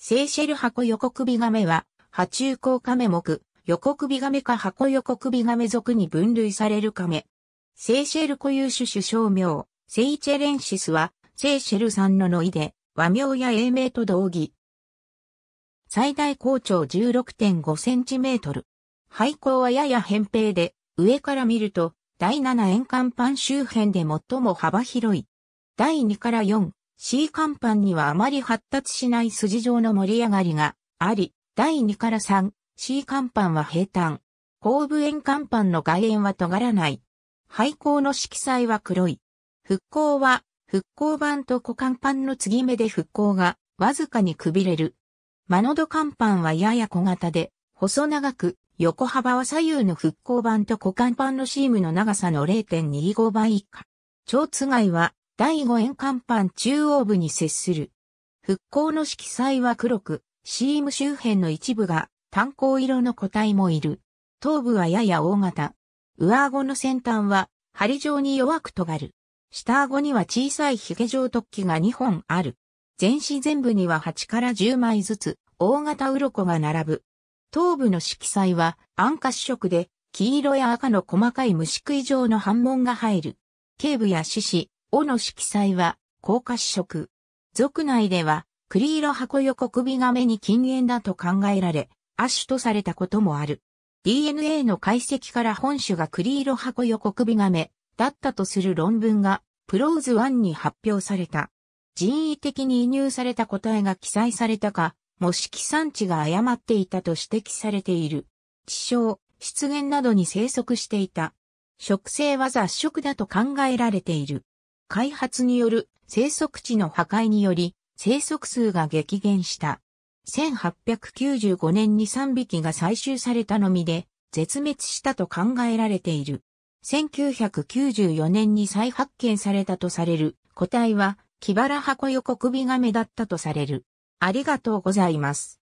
セーシェル箱横首亀は、波中甲亀目、横首亀か箱横首亀属に分類される亀。セーシェル固有種種小名、セイチェレンシスは、セーシェル産のノイで、和名や英名と同義。最大高長16.5センチメートル。背校はやや扁平で、上から見ると、第7円間板周辺で最も幅広い。第2から4、C 甲板にはあまり発達しない筋状の盛り上がりがあり、第2から 3C 甲板は平坦。後部円甲板の外縁は尖らない。廃校の色彩は黒い。復興は、復興板と股間板の継ぎ目で復興が、わずかにくびれる。真のど甲板はやや小型で、細長く、横幅は左右の復興板と股間板のシームの長さの0.25倍以下。蝶つがいは、第五円甲板中央部に接する。復興の色彩は黒く、シーム周辺の一部が炭鉱色の個体もいる。頭部はやや大型。上顎の先端は針状に弱く尖る。下顎には小さい髭状突起が2本ある。全身全部には8から10枚ずつ大型鱗が並ぶ。頭部の色彩は暗褐色で、黄色や赤の細かい虫食い状の斑紋が入る。頸部や四肢、尾の色彩は、高褐色。族内では、栗色箱横首亀に禁煙だと考えられ、亜種とされたこともある。DNA の解析から本種が栗色箱横首亀だったとする論文が、プローズ1に発表された。人為的に移入された答えが記載されたか、模式産地が誤っていたと指摘されている。地消、湿原などに生息していた。植生は雑食だと考えられている。開発による生息地の破壊により生息数が激減した。1895年に3匹が採集されたのみで絶滅したと考えられている。1994年に再発見されたとされる個体は、キバラハコヨコ首ガメだったとされる。ありがとうございます。